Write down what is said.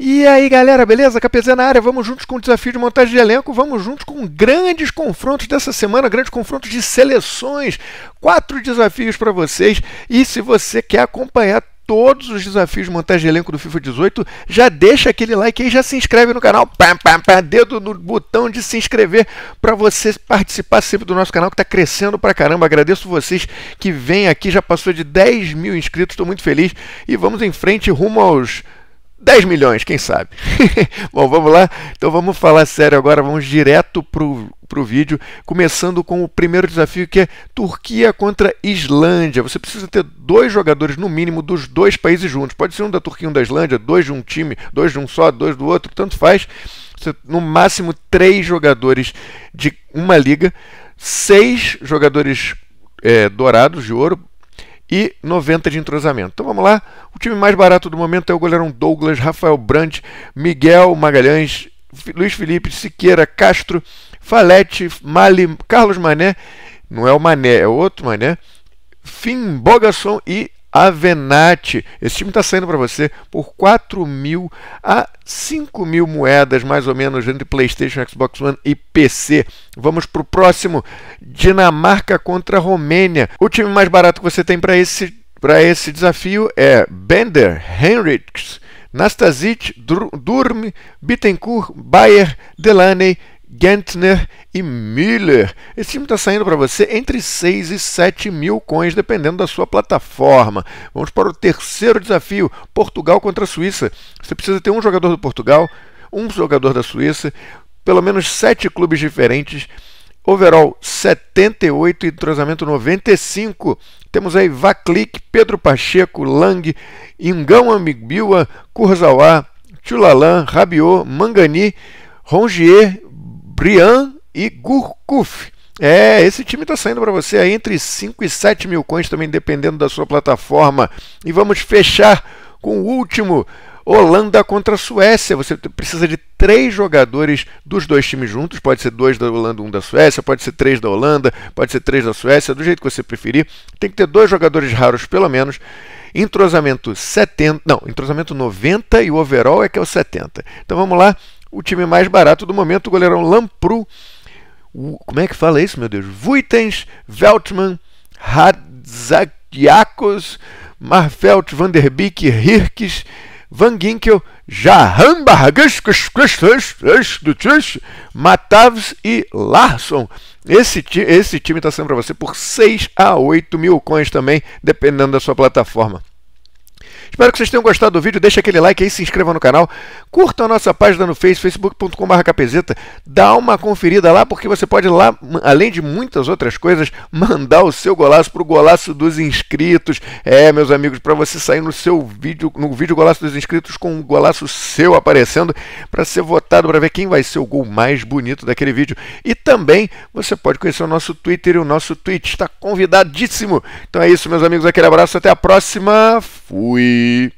E aí galera, beleza? KPZ na área, vamos juntos com o desafio de montagem de elenco, vamos juntos com grandes confrontos dessa semana, grandes confrontos de seleções. Quatro desafios para vocês e se você quer acompanhar todos os desafios de montagem de elenco do FIFA 18, já deixa aquele like aí, já se inscreve no canal, pá, pá, pá, dedo no botão de se inscrever para você participar sempre do nosso canal que está crescendo para caramba. Agradeço vocês que vêm aqui, já passou de 10 mil inscritos, estou muito feliz e vamos em frente rumo aos 10 milhões, quem sabe? Bom, vamos lá? Então vamos falar sério agora, vamos direto para o vídeo, começando com o primeiro desafio que é Turquia contra Islândia. Você precisa ter dois jogadores, no mínimo, dos dois países juntos. Pode ser um da Turquia e um da Islândia, dois de um time, dois de um só, dois do outro, tanto faz. No máximo, três jogadores de uma liga, seis jogadores é, dourados de ouro, e 90 de entrosamento. Então vamos lá. O time mais barato do momento é o goleirão Douglas, Rafael Brandt, Miguel Magalhães, Luiz Felipe, Siqueira, Castro, Falete, Mali, Carlos Mané, não é o Mané, é outro Mané, Fim Bogasson e Avenatti, Esse time está saindo para você por 4 mil a 5 mil moedas, mais ou menos, entre PlayStation, Xbox One e PC. Vamos para o próximo: Dinamarca contra Romênia. O time mais barato que você tem para esse, esse desafio é Bender Henriks. Nastasic, Durm, Bittencourt, Bayer, Delaney, Gentner e Miller. Esse time está saindo para você entre 6 e 7 mil coins, dependendo da sua plataforma. Vamos para o terceiro desafio: Portugal contra a Suíça. Você precisa ter um jogador do Portugal, um jogador da Suíça, pelo menos sete clubes diferentes. Overall 78, entrosamento 95. Temos aí Vaclic, Pedro Pacheco, Lang, Ingão Amigbiwa, Kurzawa, Tulalan, Rabiot, Mangani, Rongier, Brian e Gurkuf. É, esse time está saindo para você aí entre 5 e 7 mil coins, também dependendo da sua plataforma. E vamos fechar com o último. Holanda contra a Suécia. Você precisa de três jogadores dos dois times juntos. Pode ser dois da Holanda, um da Suécia. Pode ser três da Holanda. Pode ser três da Suécia. Do jeito que você preferir. Tem que ter dois jogadores raros, pelo menos. Entrosamento 70. Não, entrosamento 90 e o overall é que é o 70. Então vamos lá o time mais barato do momento, o goleirão Lampru. Como é que fala isso, meu Deus? Vuitens, Veltman, Hadzakiakos, Marvelt, Vanderbeek der Hirkes, Van Ginkel, Jahan Matavs e Larson. Esse, ti esse time está sendo para você por 6 a 8 mil coins também, dependendo da sua plataforma. Espero que vocês tenham gostado do vídeo. Deixa aquele like aí, se inscreva no canal. Curta a nossa página no Face, facebook.com.br capezeta. Dá uma conferida lá, porque você pode lá, além de muitas outras coisas, mandar o seu golaço pro golaço dos inscritos. É, meus amigos, para você sair no seu vídeo, no vídeo golaço dos inscritos com um golaço seu aparecendo para ser votado para ver quem vai ser o gol mais bonito daquele vídeo. E também você pode conhecer o nosso Twitter e o nosso Twitch. Está convidadíssimo. Então é isso, meus amigos. Aquele abraço. Até a próxima. Fui. the